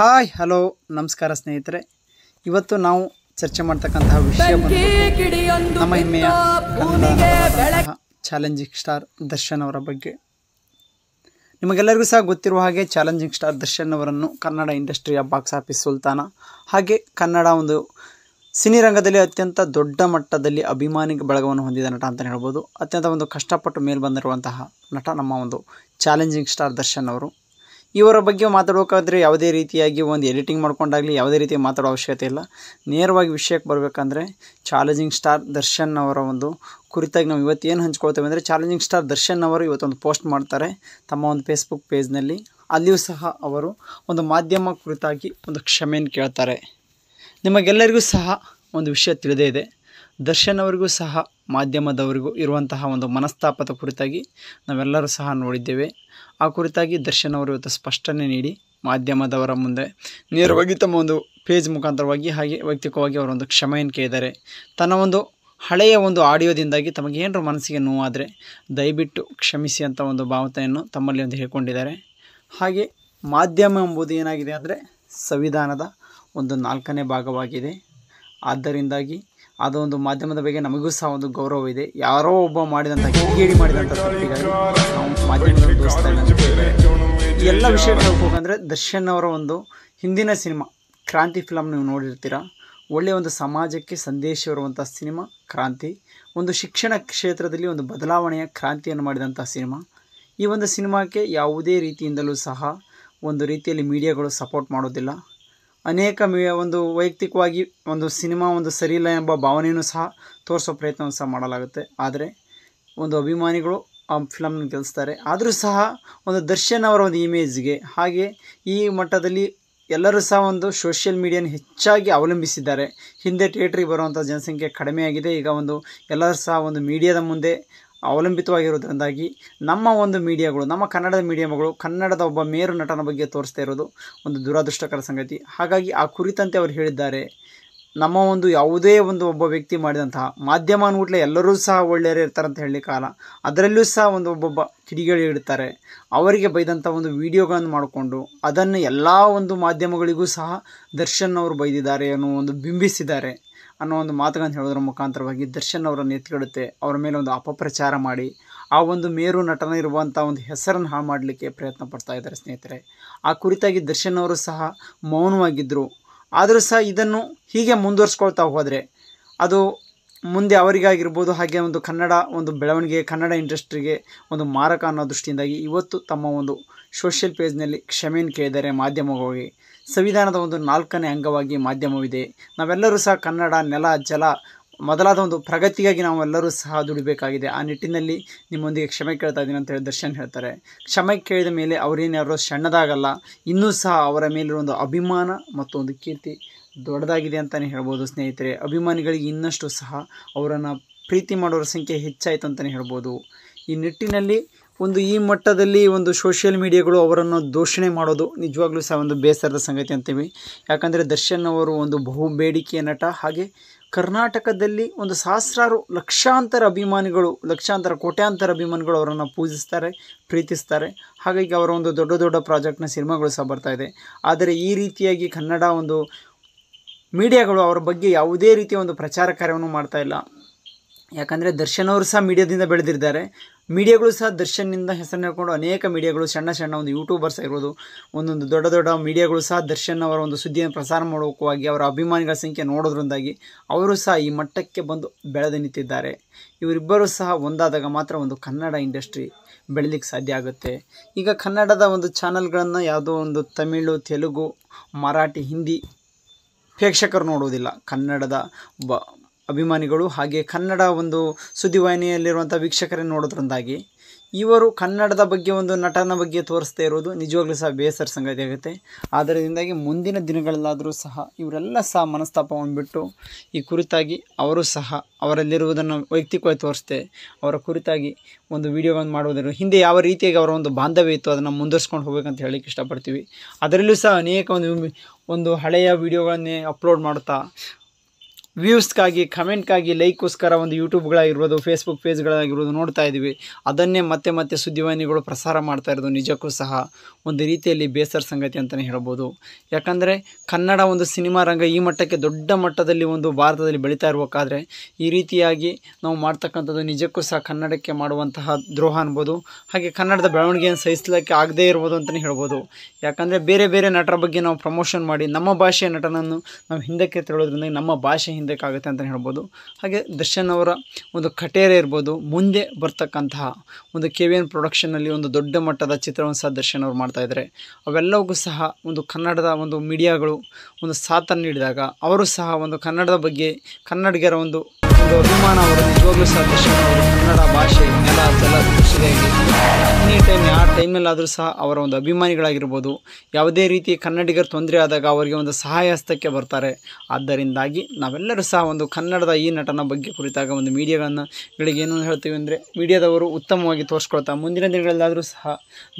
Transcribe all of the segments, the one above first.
hi hello ನಮಸ್ಕಾರ ಸ್ನೇಹಿತರೆ ಇವತ್ತು ನಾವು ಚರ್ಚೆ ಮಾಡ್ತಕ್ಕಂತಹ ವಿಷಯ ನಮ್ಮ ಹೆಮ್ಮೆಯ ಚಾಲೆಂಜಿಂಗ್ ಸ್ಟಾರ್ ದರ್ಶನ್ ಅವರ ಬಗ್ಗೆ ನಿಮಗೆಲ್ಲರಿಗೂ ಸಹ ಗೊತ್ತಿರುವ ಹಾಗೆ ಚಾಲೆಂಜಿಂಗ್ ಸ್ಟಾರ್ ದರ್ಶನ್ ಅವರನ್ನು ಕನ್ನಡ ಇಂಡಸ್ಟ್ರಿಯ ಬಾಕ್ಸ್ ಆಫೀಸ್ ಸುಲ್ತಾನ ಹಾಗೆ ಕನ್ನಡ ಒಂದು ಸಿನಿರಂಗದಲ್ಲಿ ಅತ್ಯಂತ ದೊಡ್ಡ ಮಟ್ಟದಲ್ಲಿ ಅಭಿಮಾನಿ ಬಳಗವನ್ನು ಹೊಂದಿದ ನಟ ಅಂತಲೇ ಹೇಳ್ಬೋದು ಅತ್ಯಂತ ಒಂದು ಕಷ್ಟಪಟ್ಟು ಮೇಲೆ ಬಂದಿರುವಂತಹ ನಟ ನಮ್ಮ ಒಂದು ಚಾಲೆಂಜಿಂಗ್ ಸ್ಟಾರ್ ದರ್ಶನ್ ಅವರು ಇವರ ಬಗ್ಗೆ ಮಾತಾಡಬೇಕಾದ್ರೆ ಯಾವುದೇ ರೀತಿಯಾಗಿ ಒಂದು ಎಡಿಟಿಂಗ್ ಮಾಡ್ಕೊಂಡಾಗಲಿ ಯಾವುದೇ ರೀತಿ ಮಾತಾಡೋ ಅವಶ್ಯಕತೆ ಇಲ್ಲ ನೇರವಾಗಿ ವಿಷಯಕ್ಕೆ ಬರಬೇಕಂದ್ರೆ ಚಾಲೆಂಜಿಂಗ್ ಸ್ಟಾರ್ ದರ್ಶನ್ ಅವರ ಒಂದು ಕುರಿತಾಗಿ ನಾವು ಇವತ್ತು ಏನು ಹಂಚ್ಕೊಳ್ತೇವೆ ಅಂದರೆ ಚಾಲೆಂಜಿಂಗ್ ಸ್ಟಾರ್ ದರ್ಶನ್ ಅವರು ಇವತ್ತೊಂದು ಪೋಸ್ಟ್ ಮಾಡ್ತಾರೆ ತಮ್ಮ ಒಂದು ಫೇಸ್ಬುಕ್ ಪೇಜ್ನಲ್ಲಿ ಅಲ್ಲಿಯೂ ಸಹ ಅವರು ಒಂದು ಮಾಧ್ಯಮ ಕುರಿತಾಗಿ ಒಂದು ಕ್ಷಮೆಯನ್ನು ಕೇಳ್ತಾರೆ ನಿಮಗೆಲ್ಲರಿಗೂ ಸಹ ಒಂದು ವಿಷಯ ತಿಳಿದೇ ಇದೆ ದರ್ಶನ್ ಅವರಿಗೂ ಸಹ ಮಾಧ್ಯಮದವರಿಗೂ ಇರುವಂತಹ ಒಂದು ಮನಸ್ತಾಪದ ಕುರಿತಾಗಿ ನಾವೆಲ್ಲರೂ ಸಹ ನೋಡಿದ್ದೇವೆ ಆ ಕುರಿತಾಗಿ ದರ್ಶನ್ ಅವರು ಇವತ್ತು ಸ್ಪಷ್ಟನೆ ನೀಡಿ ಮಾಧ್ಯಮದವರ ಮುಂದೆ ನೇರವಾಗಿ ತಮ್ಮ ಒಂದು ಪೇಜ್ ಮುಖಾಂತರವಾಗಿ ಹಾಗೆ ವೈಯಕ್ತಿಕವಾಗಿ ಅವರೊಂದು ಕ್ಷಮೆಯನ್ನು ಕೇಳಿದ್ದಾರೆ ತನ್ನ ಒಂದು ಹಳೆಯ ಒಂದು ಆಡಿಯೋದಿಂದಾಗಿ ತಮಗೆ ಏನರ ಮನಸ್ಸಿಗೆ ನೋವಾದರೆ ದಯವಿಟ್ಟು ಕ್ಷಮಿಸಿ ಅಂತ ಒಂದು ಭಾವತೆಯನ್ನು ತಮ್ಮಲ್ಲಿ ಒಂದು ಹೇಳ್ಕೊಂಡಿದ್ದಾರೆ ಹಾಗೆ ಮಾಧ್ಯಮ ಎಂಬುದು ಏನಾಗಿದೆ ಅಂದರೆ ಸಂವಿಧಾನದ ಒಂದು ನಾಲ್ಕನೇ ಭಾಗವಾಗಿದೆ ಆದ್ದರಿಂದಾಗಿ ಅದೊಂದು ಮಾಧ್ಯಮದ ಬಗ್ಗೆ ನಮಗೂ ಸಹ ಒಂದು ಗೌರವ ಇದೆ ಯಾರೋ ಒಬ್ಬ ಮಾಡಿದಂಥ ಕಿಡಿಗೇಡಿ ಮಾಡಿದಂಥ ತಪ್ಪಿಗಾಗಿ ನಾವು ಎಲ್ಲ ವಿಷಯ ಹೇಳ್ಬೇಕಂದ್ರೆ ದರ್ಶನ್ ಅವರ ಒಂದು ಹಿಂದಿನ ಸಿನಿಮಾ ಕ್ರಾಂತಿ ಫಿಲಮ್ ನೀವು ನೋಡಿರ್ತೀರ ಒಳ್ಳೆಯ ಒಂದು ಸಮಾಜಕ್ಕೆ ಸಂದೇಶ ಇರುವಂಥ ಸಿನಿಮಾ ಕ್ರಾಂತಿ ಒಂದು ಶಿಕ್ಷಣ ಕ್ಷೇತ್ರದಲ್ಲಿ ಒಂದು ಬದಲಾವಣೆಯ ಕ್ರಾಂತಿಯನ್ನು ಮಾಡಿದಂಥ ಸಿನಿಮಾ ಈ ಒಂದು ಸಿನಿಮಾಕ್ಕೆ ಯಾವುದೇ ರೀತಿಯಿಂದಲೂ ಸಹ ಒಂದು ರೀತಿಯಲ್ಲಿ ಮೀಡಿಯಾಗಳು ಸಪೋರ್ಟ್ ಮಾಡೋದಿಲ್ಲ ಅನೇಕ ಒಂದು ವೈಯಕ್ತಿಕವಾಗಿ ಒಂದು ಸಿನಿಮಾ ಒಂದು ಸರಿಯಿಲ್ಲ ಎಂಬ ಭಾವನೆಯನ್ನು ಸಹ ತೋರಿಸೋ ಪ್ರಯತ್ನವನ್ನು ಸಹ ಮಾಡಲಾಗುತ್ತೆ ಆದರೆ ಒಂದು ಅಭಿಮಾನಿಗಳು ಆ ಫಿಲಮ್ನ ಗೆಲ್ಲಿಸ್ತಾರೆ ಆದರೂ ಸಹ ಒಂದು ದರ್ಶನ್ ಅವರ ಒಂದು ಇಮೇಜ್ಗೆ ಹಾಗೆ ಈ ಮಟ್ಟದಲ್ಲಿ ಎಲ್ಲರೂ ಸಹ ಒಂದು ಸೋಷಿಯಲ್ ಮೀಡಿಯಾನ ಹೆಚ್ಚಾಗಿ ಅವಲಂಬಿಸಿದ್ದಾರೆ ಹಿಂದೆ ಥಿಯೇಟ್ರಿಗೆ ಬರುವಂಥ ಜನಸಂಖ್ಯೆ ಕಡಿಮೆಯಾಗಿದೆ ಈಗ ಒಂದು ಎಲ್ಲರೂ ಸಹ ಒಂದು ಮೀಡಿಯಾದ ಮುಂದೆ ಅವಲಂಬಿತವಾಗಿರೋದ್ರಿಂದಾಗಿ ನಮ್ಮ ಒಂದು ಮೀಡಿಯಾಗಳು ನಮ್ಮ ಕನ್ನಡದ ಮೀಡಿಯಮ್ಗಳು ಕನ್ನಡದ ಒಬ್ಬ ಮೇರು ನಟನ ಬಗ್ಗೆ ತೋರಿಸ್ತಾ ಇರೋದು ಒಂದು ದುರದೃಷ್ಟಕರ ಸಂಗತಿ ಹಾಗಾಗಿ ಆ ಕುರಿತಂತೆ ಅವರು ಹೇಳಿದ್ದಾರೆ ನಮ್ಮ ಒಂದು ಯಾವುದೇ ಒಂದು ಒಬ್ಬ ವ್ಯಕ್ತಿ ಮಾಡಿದಂತಹ ಮಾಧ್ಯಮ ಅಂದ್ಬಿಟ್ಲೆ ಎಲ್ಲರೂ ಸಹ ಒಳ್ಳೆಯರೇ ಇರ್ತಾರೆ ಅಂತ ಕಾಲ ಅದರಲ್ಲೂ ಸಹ ಒಂದು ಒಬ್ಬೊಬ್ಬ ಕಿಡಿಗಳು ಇಡ್ತಾರೆ ಅವರಿಗೆ ಬೈದಂಥ ಒಂದು ವಿಡಿಯೋಗಳನ್ನು ಮಾಡಿಕೊಂಡು ಅದನ್ನು ಎಲ್ಲ ಒಂದು ಮಾಧ್ಯಮಗಳಿಗೂ ಸಹ ದರ್ಶನ್ ಅವರು ಬೈದಿದ್ದಾರೆ ಅನ್ನೋ ಒಂದು ಬಿಂಬಿಸಿದ್ದಾರೆ ಅನ್ನೋ ಒಂದು ಮಾತುಗಳನ್ನು ಹೇಳೋದ್ರ ಮುಖಾಂತರವಾಗಿ ದರ್ಶನ್ ಅವರನ್ನು ಎತ್ತಿಕೊಳ್ಳುತ್ತೆ ಅವರ ಮೇಲೆ ಒಂದು ಅಪಪ್ರಚಾರ ಮಾಡಿ ಆ ಒಂದು ಮೇರು ನಟನ ಇರುವಂಥ ಒಂದು ಹೆಸರನ್ನು ಹಾಳು ಮಾಡಲಿಕ್ಕೆ ಪ್ರಯತ್ನ ಪಡ್ತಾ ಇದ್ದಾರೆ ಸ್ನೇಹಿತರೆ ಆ ಕುರಿತಾಗಿ ದರ್ಶನ್ ಅವರು ಸಹ ಮೌನವಾಗಿದ್ದರು ಆದರೂ ಸಹ ಇದನ್ನು ಹೀಗೆ ಮುಂದುವರಿಸ್ಕೊಳ್ತಾ ಹೋದರೆ ಅದು ಮುಂದೆ ಅವರಿಗಾಗಿರ್ಬೋದು ಹಾಗೆ ಒಂದು ಕನ್ನಡ ಒಂದು ಬೆಳವಣಿಗೆ ಕನ್ನಡ ಇಂಡಸ್ಟ್ರಿಗೆ ಒಂದು ಮಾರಕ ಅನ್ನೋ ದೃಷ್ಟಿಯಿಂದಾಗಿ ಇವತ್ತು ತಮ್ಮ ಒಂದು ಸೋಷಿಯಲ್ ಪೇಜ್ನಲ್ಲಿ ಕ್ಷಮೆಯನ್ನು ಕೇಳಿದ್ದಾರೆ ಮಾಧ್ಯಮವಾಗಿ ಸಂವಿಧಾನದ ಒಂದು ನಾಲ್ಕನೇ ಅಂಗವಾಗಿ ಮಾಧ್ಯಮವಿದೆ ನಾವೆಲ್ಲರೂ ಸಹ ಕನ್ನಡ ನೆಲ ಜಲ ಮೊದಲಾದ ಒಂದು ಪ್ರಗತಿಗಾಗಿ ನಾವೆಲ್ಲರೂ ಸಹ ದುಡಿಬೇಕಾಗಿದೆ ಆ ನಿಟ್ಟಿನಲ್ಲಿ ನಿಮ್ಮೊಂದಿಗೆ ಕ್ಷಮೆ ಕೇಳ್ತಾ ಇದ್ದೀನಿ ಅಂತ ಹೇಳಿ ದರ್ಶನ್ ಹೇಳ್ತಾರೆ ಕ್ಷಮೆ ಕೇಳಿದ ಮೇಲೆ ಅವರೇನಾದರೂ ಸಣ್ಣದಾಗಲ್ಲ ಇನ್ನೂ ಸಹ ಅವರ ಮೇಲಿರುವ ಒಂದು ಅಭಿಮಾನ ಮತ್ತು ಒಂದು ಕೀರ್ತಿ ದೊಡ್ಡದಾಗಿದೆ ಅಂತಲೇ ಹೇಳ್ಬೋದು ಸ್ನೇಹಿತರೆ ಅಭಿಮಾನಿಗಳಿಗೆ ಇನ್ನಷ್ಟು ಸಹ ಅವರನ್ನು ಪ್ರೀತಿ ಮಾಡೋರ ಸಂಖ್ಯೆ ಹೆಚ್ಚಾಯಿತು ಅಂತಲೇ ಹೇಳ್ಬೋದು ಈ ನಿಟ್ಟಿನಲ್ಲಿ ಒಂದು ಈ ಮಟ್ಟದಲ್ಲಿ ಒಂದು ಸೋಷಿಯಲ್ ಮೀಡಿಯಾಗಳು ಅವರನ್ನು ದೂಷಣೆ ಮಾಡೋದು ನಿಜವಾಗ್ಲೂ ಸಹ ಒಂದು ಬೇಸರದ ಸಂಗತಿ ಅಂತೀವಿ ಯಾಕಂದರೆ ದರ್ಶನ್ ಅವರು ಒಂದು ಬಹು ಬೇಡಿಕೆಯ ನಟ ಹಾಗೆ ಕರ್ನಾಟಕದಲ್ಲಿ ಒಂದು ಸಹಸ್ರಾರು ಲಕ್ಷಾಂತರ ಅಭಿಮಾನಿಗಳು ಲಕ್ಷಾಂತರ ಕೋಟ್ಯಾಂತರ ಅಭಿಮಾನಿಗಳು ಅವರನ್ನು ಪೂಜಿಸ್ತಾರೆ ಪ್ರೀತಿಸ್ತಾರೆ ಹಾಗಾಗಿ ಅವರ ಒಂದು ದೊಡ್ಡ ದೊಡ್ಡ ಪ್ರಾಜೆಕ್ಟ್ನ ಸಿನಿಮಾಗಳು ಸಹ ಬರ್ತಾಯಿದೆ ಆದರೆ ಈ ರೀತಿಯಾಗಿ ಕನ್ನಡ ಒಂದು ಮೀಡಿಯಾಗಳು ಅವರ ಬಗ್ಗೆ ಯಾವುದೇ ರೀತಿಯ ಒಂದು ಪ್ರಚಾರ ಕಾರ್ಯವನ್ನು ಮಾಡ್ತಾ ಇಲ್ಲ ಯಾಕಂದರೆ ದರ್ಶನ್ ಅವರು ಸಹ ಮೀಡಿಯಾದಿಂದ ಬೆಳೆದಿದ್ದಾರೆ ಮೀಡಿಯಾಗಳು ಸಹ ದರ್ಶನ್ನಿಂದ ಹೆಸರು ಹೇಳ್ಕೊಂಡು ಅನೇಕ ಮೀಡಿಯಾಗಳು ಸಣ್ಣ ಸಣ್ಣ ಒಂದು ಯೂಟ್ಯೂಬರ್ಸ್ ಆಗಿರ್ಬೋದು ಒಂದೊಂದು ದೊಡ್ಡ ದೊಡ್ಡ ಮೀಡಿಯಾಗಳು ಸಹ ದರ್ಶನ್ ಅವರ ಒಂದು ಸುದ್ದಿಯನ್ನು ಪ್ರಸಾರ ಆಗಿ ಅವರ ಅಭಿಮಾನಿಗಳ ಸಂಖ್ಯೆ ನೋಡೋದ್ರಿಂದಾಗಿ ಅವರು ಸಹ ಈ ಮಟ್ಟಕ್ಕೆ ಬಂದು ಬೆಳೆದು ನಿಂತಿದ್ದಾರೆ ಇವರಿಬ್ಬರು ಸಹ ಒಂದಾದಾಗ ಮಾತ್ರ ಒಂದು ಕನ್ನಡ ಇಂಡಸ್ಟ್ರಿ ಬೆಳಲಿಕ್ಕೆ ಸಾಧ್ಯ ಆಗುತ್ತೆ ಈಗ ಕನ್ನಡದ ಒಂದು ಚಾನಲ್ಗಳನ್ನು ಯಾವುದೋ ಒಂದು ತಮಿಳು ತೆಲುಗು ಮರಾಠಿ ಹಿಂದಿ ಪ್ರೇಕ್ಷಕರು ನೋಡುವುದಿಲ್ಲ ಕನ್ನಡದ ಬ ಅಭಿಮಾನಿಗಳು ಹಾಗೆ ಕನ್ನಡ ಒಂದು ಸುದ್ದಿವಾಹಿನಿಯಲ್ಲಿರುವಂಥ ವೀಕ್ಷಕರೇ ನೋಡೋದ್ರಿಂದಾಗಿ ಇವರು ಕನ್ನಡದ ಬಗ್ಗೆ ಒಂದು ನಟನ ಬಗ್ಗೆ ತೋರಿಸ್ತಾ ಇರೋದು ನಿಜವಾಗ್ಲೂ ಸಹ ಬೇಸರ ಸಂಗತಿ ಆಗುತ್ತೆ ಆದ್ದರಿಂದಾಗಿ ಮುಂದಿನ ದಿನಗಳಲ್ಲಾದರೂ ಸಹ ಇವರೆಲ್ಲ ಸಹ ಮನಸ್ತಾಪ ಹೊಂದ್ಬಿಟ್ಟು ಈ ಕುರಿತಾಗಿ ಅವರು ಸಹ ಅವರಲ್ಲಿರುವುದನ್ನು ವೈಯಕ್ತಿಕವಾಗಿ ತೋರಿಸ್ತೆ ಅವರ ಕುರಿತಾಗಿ ಒಂದು ವಿಡಿಯೋಗಳನ್ನು ಮಾಡುವುದನ್ನು ಹಿಂದೆ ಯಾವ ರೀತಿಯಾಗಿ ಅವರ ಒಂದು ಬಾಂಧವ್ಯ ಇತ್ತು ಅದನ್ನು ಮುಂದುವರ್ಸ್ಕೊಂಡು ಹೋಗಬೇಕಂತ ಹೇಳಲಿಕ್ಕೆ ಇಷ್ಟಪಡ್ತೀವಿ ಅದರಲ್ಲೂ ಸಹ ಅನೇಕ ಒಂದು ಒಂದು ಹಳೆಯ ವಿಡಿಯೋಗಳನ್ನೇ ಅಪ್ಲೋಡ್ ಮಾಡ್ತಾ ವ್ಯೂಸ್ಗಾಗಿ ಕಮೆಂಟ್ಗಾಗಿ ಲೈಕ್ಗೋಸ್ಕರ ಒಂದು ಯೂಟ್ಯೂಬ್ಗಳಾಗಿರ್ಬೋದು ಫೇಸ್ಬುಕ್ ಪೇಜ್ಗಳಾಗಿರ್ಬೋದು ನೋಡ್ತಾ ಇದ್ದೀವಿ ಅದನ್ನೇ ಮತ್ತೆ ಮತ್ತೆ ಸುದ್ದಿವಾಹಿನಿಗಳು ಪ್ರಸಾರ ಮಾಡ್ತಾ ಇರೋದು ನಿಜಕ್ಕೂ ಸಹ ಒಂದು ರೀತಿಯಲ್ಲಿ ಬೇಸರ ಸಂಗತಿ ಅಂತಲೇ ಹೇಳ್ಬೋದು ಯಾಕಂದರೆ ಕನ್ನಡ ಒಂದು ಸಿನಿಮಾ ರಂಗ ಈ ಮಟ್ಟಕ್ಕೆ ದೊಡ್ಡ ಮಟ್ಟದಲ್ಲಿ ಒಂದು ಭಾರತದಲ್ಲಿ ಬೆಳೀತಾ ಇರಬೇಕಾದ್ರೆ ಈ ರೀತಿಯಾಗಿ ನಾವು ಮಾಡ್ತಕ್ಕಂಥದ್ದು ನಿಜಕ್ಕೂ ಸಹ ಕನ್ನಡಕ್ಕೆ ಮಾಡುವಂತಹ ದ್ರೋಹ ಅನ್ಬೋದು ಹಾಗೆ ಕನ್ನಡದ ಬೆಳವಣಿಗೆಯನ್ನು ಸಹಿಸಲಿಕ್ಕೆ ಆಗದೇ ಇರ್ಬೋದು ಅಂತಲೇ ಹೇಳ್ಬೋದು ಯಾಕಂದರೆ ಬೇರೆ ಬೇರೆ ನಟರ ಬಗ್ಗೆ ನಾವು ಪ್ರಮೋಷನ್ ಮಾಡಿ ನಮ್ಮ ಭಾಷೆಯ ನಟನನ್ನು ನಾವು ಹಿಂದಕ್ಕೆ ತೆರಳೋದ್ರಿಂದ ನಮ್ಮ ಭಾಷೆ ಹಿಂದಕ್ಕಾಗುತ್ತೆ ಅಂತಲೇ ಹೇಳ್ಬೋದು ಹಾಗೆ ದರ್ಶನ್ ಅವರ ಒಂದು ಕಟೇರೆ ಇರ್ಬೋದು ಮುಂದೆ ಬರ್ತಕ್ಕಂತಹ ಒಂದು ಕೆ ವಿ ಎನ್ ಪ್ರೊಡಕ್ಷನ್ನಲ್ಲಿ ಒಂದು ದೊಡ್ಡ ಮಟ್ಟದ ಚಿತ್ರವನ್ನು ಸಹ ದರ್ಶನ್ ಅವರು ಮಾಡ್ತಾಯಿದ್ದಾರೆ ಅವೆಲ್ಲವೂ ಸಹ ಒಂದು ಕನ್ನಡದ ಒಂದು ಮೀಡಿಯಾಗಳು ಒಂದು ಸಾಥನ್ನು ನೀಡಿದಾಗ ಅವರು ಸಹ ಒಂದು ಕನ್ನಡದ ಬಗ್ಗೆ ಕನ್ನಡಿಗರ ಒಂದು ಒಂದು ಅಭಿಮಾನ ಅವರು ನಿಜವಾಗ್ಲೂ ಸಹ ದರ್ಶನ್ ಅವರು ಕನ್ನಡ ಭಾಷೆ ನೆಲ ಜಲ ಎನಿ ಟೈಮ್ ಯಾವ ಟೈಮಲ್ಲಾದರೂ ಸಹ ಅವರ ಒಂದು ಅಭಿಮಾನಿಗಳಾಗಿರ್ಬೋದು ಯಾವುದೇ ರೀತಿ ಕನ್ನಡಿಗರು ತೊಂದರೆ ಆದಾಗ ಅವರಿಗೆ ಒಂದು ಸಹಾಯ ಹಸ್ತಕ್ಕೆ ಬರ್ತಾರೆ ಆದ್ದರಿಂದಾಗಿ ನಾವೆಲ್ಲರೂ ಸಹ ಒಂದು ಕನ್ನಡದ ಈ ನಟನ ಬಗ್ಗೆ ಕುರಿತಾಗ ಒಂದು ಮೀಡಿಯಾಗಳನ್ನು ಗಳಿಗೆ ಏನು ಹೇಳ್ತೀವಿ ಅಂದರೆ ಮೀಡಿಯಾದವರು ಉತ್ತಮವಾಗಿ ತೋರಿಸ್ಕೊಳ್ತಾ ಮುಂದಿನ ದಿನಗಳಲ್ಲಾದರೂ ಸಹ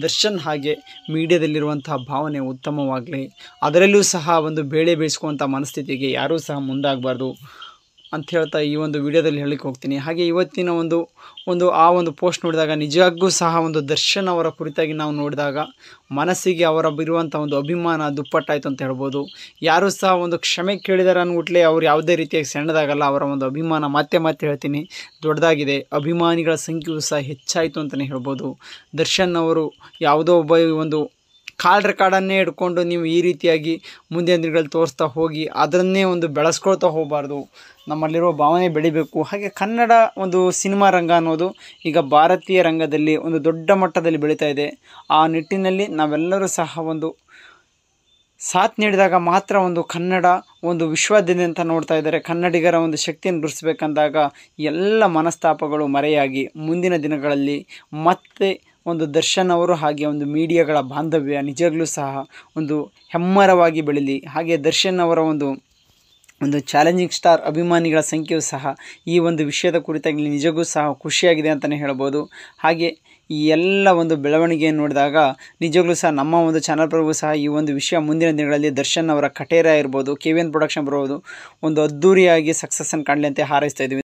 ದರ್ಶನ್ ಹಾಗೆ ಮೀಡಿಯಾದಲ್ಲಿರುವಂತಹ ಭಾವನೆ ಉತ್ತಮವಾಗಲಿ ಅದರಲ್ಲೂ ಸಹ ಒಂದು ಬೇಳೆ ಬೇಯಿಸ್ಕೊಂಥ ಮನಸ್ಥಿತಿಗೆ ಯಾರೂ ಸಹ ಮುಂದಾಗಬಾರ್ದು ಅಂತ ಹೇಳ್ತಾ ಈ ಒಂದು ವಿಡಿಯೋದಲ್ಲಿ ಹೇಳಲಿಕ್ಕೆ ಹೋಗ್ತೀನಿ ಹಾಗೆ ಇವತ್ತಿನ ಒಂದು ಒಂದು ಆ ಒಂದು ಪೋಸ್ಟ್ ನೋಡಿದಾಗ ನಿಜವಾಗೂ ಸಹ ಒಂದು ದರ್ಶನ್ ಅವರ ಕುರಿತಾಗಿ ನಾವು ನೋಡಿದಾಗ ಮನಸ್ಸಿಗೆ ಅವರ ಬಿರುವಂಥ ಒಂದು ಅಭಿಮಾನ ದುಪ್ಪಟ್ಟಾಯಿತು ಅಂತ ಹೇಳ್ಬೋದು ಯಾರೂ ಸಹ ಒಂದು ಕ್ಷಮೆ ಕೇಳಿದಾರೆ ಅನ್ಗುಟ್ಲೆ ಅವ್ರು ಯಾವುದೇ ರೀತಿಯಾಗಿ ಸೆಣದಾಗಲ್ಲ ಅವರ ಒಂದು ಅಭಿಮಾನ ಮತ್ತೆ ಮತ್ತೆ ಹೇಳ್ತೀನಿ ದೊಡ್ಡದಾಗಿದೆ ಅಭಿಮಾನಿಗಳ ಸಂಖ್ಯೆಯೂ ಸಹ ಹೆಚ್ಚಾಯಿತು ಅಂತಲೇ ಹೇಳ್ಬೋದು ದರ್ಶನ್ ಅವರು ಯಾವುದೋ ಒಬ್ಬ ಒಂದು ಕಾಲ್ ರೆಕಾರ್ಡನ್ನೇ ಇಟ್ಕೊಂಡು ನೀವು ಈ ರೀತಿಯಾಗಿ ಮುಂದಿನ ದಿನಗಳಲ್ಲಿ ತೋರಿಸ್ತಾ ಹೋಗಿ ಅದನ್ನೇ ಒಂದು ಬೆಳೆಸ್ಕೊಳ್ತಾ ಹೋಗಬಾರ್ದು ನಮ್ಮಲ್ಲಿರೋ ಭಾವನೆ ಬೆಳಿಬೇಕು ಹಾಗೆ ಕನ್ನಡ ಒಂದು ಸಿನಿಮಾ ರಂಗ ಅನ್ನೋದು ಈಗ ಭಾರತೀಯ ರಂಗದಲ್ಲಿ ಒಂದು ದೊಡ್ಡ ಮಟ್ಟದಲ್ಲಿ ಬೆಳೀತಾ ಇದೆ ಆ ನಿಟ್ಟಿನಲ್ಲಿ ನಾವೆಲ್ಲರೂ ಸಹ ಒಂದು ಸಾಥ್ ನೀಡಿದಾಗ ಮಾತ್ರ ಒಂದು ಕನ್ನಡ ಒಂದು ವಿಶ್ವಾದ್ಯಂತ ನೋಡ್ತಾ ಇದ್ದಾರೆ ಕನ್ನಡಿಗರ ಒಂದು ಶಕ್ತಿಯನ್ನು ಬಿಡಿಸ್ಬೇಕಂದಾಗ ಎಲ್ಲ ಮನಸ್ತಾಪಗಳು ಮರೆಯಾಗಿ ಮುಂದಿನ ದಿನಗಳಲ್ಲಿ ಮತ್ತೆ ಒಂದು ದರ್ಶನ್ ಅವರು ಹಾಗೆ ಒಂದು ಮೀಡಿಯಾಗಳ ಬಾಂಧವ್ಯ ನಿಜವಾಗ್ಲೂ ಸಹ ಒಂದು ಹೆಮ್ಮರವಾಗಿ ಬೆಳೀಲಿ ಹಾಗೆ ದರ್ಶನ್ ಅವರ ಒಂದು ಒಂದು ಚಾಲೆಂಜಿಂಗ್ ಸ್ಟಾರ್ ಅಭಿಮಾನಿಗಳ ಸಂಖ್ಯೆಯೂ ಸಹ ಈ ಒಂದು ವಿಷಯದ ಕುರಿತಾಗಿ ನಿಜಕ್ಕೂ ಸಹ ಖುಷಿಯಾಗಿದೆ ಅಂತಲೇ ಹೇಳ್ಬೋದು ಹಾಗೆ ಈ ಎಲ್ಲ ಒಂದು ಬೆಳವಣಿಗೆಯನ್ನು ನೋಡಿದಾಗ ನಿಜಗಳು ಸಹ ನಮ್ಮ ಒಂದು ಚಾನಲ್ ಪ್ರಭು ಸಹ ಈ ಒಂದು ವಿಷಯ ಮುಂದಿನ ದಿನಗಳಲ್ಲಿ ದರ್ಶನ್ ಅವರ ಕಟೇರ ಇರ್ಬೋದು ಕೆ ವಿ ಎನ್ ಪ್ರೊಡಕ್ಷನ್ ಬರ್ಬೋದು ಒಂದು ಅದ್ಧೂರಿಯಾಗಿ ಸಕ್ಸಸ್ಸನ್ನು ಕಾಣಲಿ ಅಂತ ಹಾರೈಸ್ತಾ ಇದ್ದೀವಿ